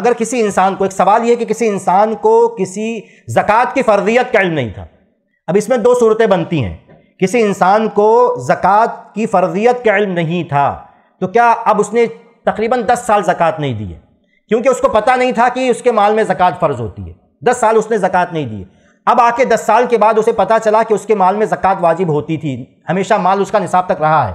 अगर किसी इंसान को एक सवाल यह कि किसी इंसान को किसी ज़क़़त की फ़र्जियत का इल्म नहीं था अब इसमें दो सूरतें बनती हैं किसी इंसान को ज़क़़त की फ़र्जियत का इल्म नहीं था तो क्या अब उसने तकरीबन दस साल ज़क़़त नहीं दी है क्योंकि उसको पता नहीं था कि उसके माल में ज़क़़त फ़र्ज़ होती है दस साल उसने ज़क़़त नहीं दी अब आके दस साल के बाद उसे पता चला कि उसके माल में ज़क़़त वाजिब होती थी हमेशा माल उसका निसाब तक रहा है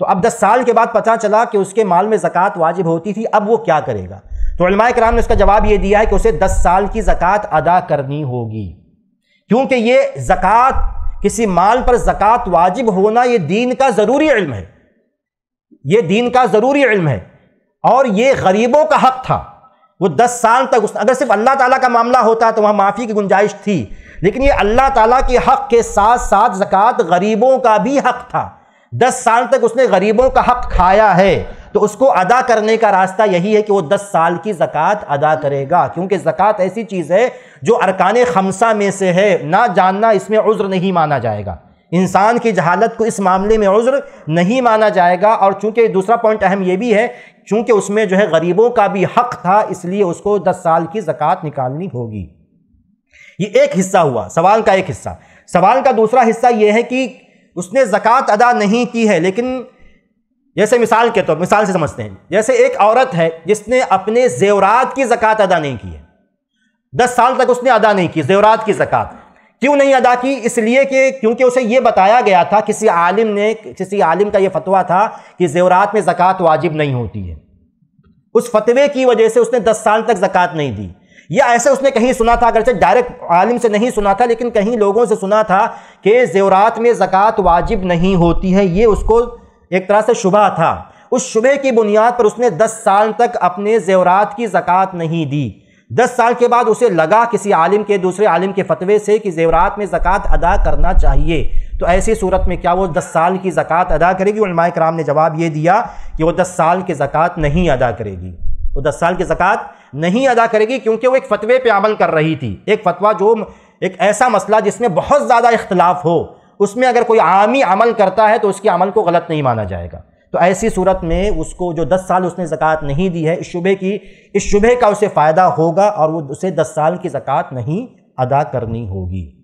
तो अब दस साल के बाद पता चला कि उसके माल में ज़क़़त वाजिब होती थी अब वो क्या करेगा तो कराम ने इसका जवाब ये दिया है कि उसे दस साल की ज़क़़त अदा करनी होगी क्योंकि ये ज़क़़त किसी माल पर ज़क़़त वाजिब होना ये दीन का ज़रूरी इल्म है ये दीन का ज़रूरी इल्म है और ये गरीबों का हक था वो दस साल तक उस अगर सिर्फ अल्लाह ताला का मामला होता तो वहाँ माफ़ी की गुंजाइश थी लेकिन ये अल्लाह ताला के हक के साथ साथ ज़क़़त गरीबों का भी हक था दस साल तक उसने गरीबों का हक खाया है तो उसको अदा करने का रास्ता यही है कि वो दस साल की ज़क़़त अदा करेगा क्योंकि जक़ात ऐसी चीज़ है जो अरकान खमसा में से है ना जानना इसमें उज़्र नहीं माना जाएगा इंसान की जहालत को इस मामले में उज़्र नहीं माना जाएगा और चूँकि दूसरा पॉइंट अहम यह भी है चूँकि उसमें जो है गरीबों का भी हक़ था इसलिए उसको दस साल की ज़क़ात निकालनी होगी ये एक हिस्सा हुआ सवाल का एक हिस्सा सवाल का दूसरा हिस्सा ये है कि उसने ज़क़़त अदा नहीं की है लेकिन जैसे मिसाल के तौर तो, मिसाल से समझते हैं जैसे एक औरत है जिसने अपने जेवरात की जक़ात अदा नहीं की है दस साल तक उसने अदा नहीं की जेवरात की जक़ात क्यों नहीं अदा की इसलिए कि क्योंकि उसे ये बताया गया था किसी आलिम ने किसी आलिम का ये फतवा था कि जेवरात में ज़क़़त वाजिब नहीं होती है उस फतवे की वजह से उसने दस साल तक ज़क़़त नहीं दी या ऐसे उसने कहीं सुना था अगरचे डायरेक्ट आलिम से नहीं सुना था लेकिन कहीं लोगों से सुना था कि जेवरात में ज़क़़त वाजिब नहीं होती है ये उसको एक तरह से शुबा था उस शुबे की बुनियाद पर उसने दस साल तक अपने जेवरात की ज़क़़त नहीं दी दस साल के बाद उसे लगा किसी आलिम के दूसरे आलिम के फतवे से कि जेवरात में ज़क़़त अदा करना चाहिए तो ऐसी सूरत में क्या वो दस साल की ज़क़़त अदा करेगी उलमा कराम ने जवाब ये दिया कि वो दस साल की ज़क़़त नहीं अदा करेगी वो दस साल की ज़क़़त नहीं अदा करेगी क्योंकि वो एक फ़तवे पर अमल कर रही थी एक फतवा जो एक ऐसा मसला जिसमें बहुत ज़्यादा इख्तलाफ हो उसमें अगर कोई आमी अमल करता है तो उसके अमल को गलत नहीं माना जाएगा तो ऐसी सूरत में उसको जो दस साल उसने ज़क़़त नहीं दी है इस शुबे की इस शुबे का उसे फ़ायदा होगा और वो उसे दस साल की ज़क़़त नहीं अदा करनी होगी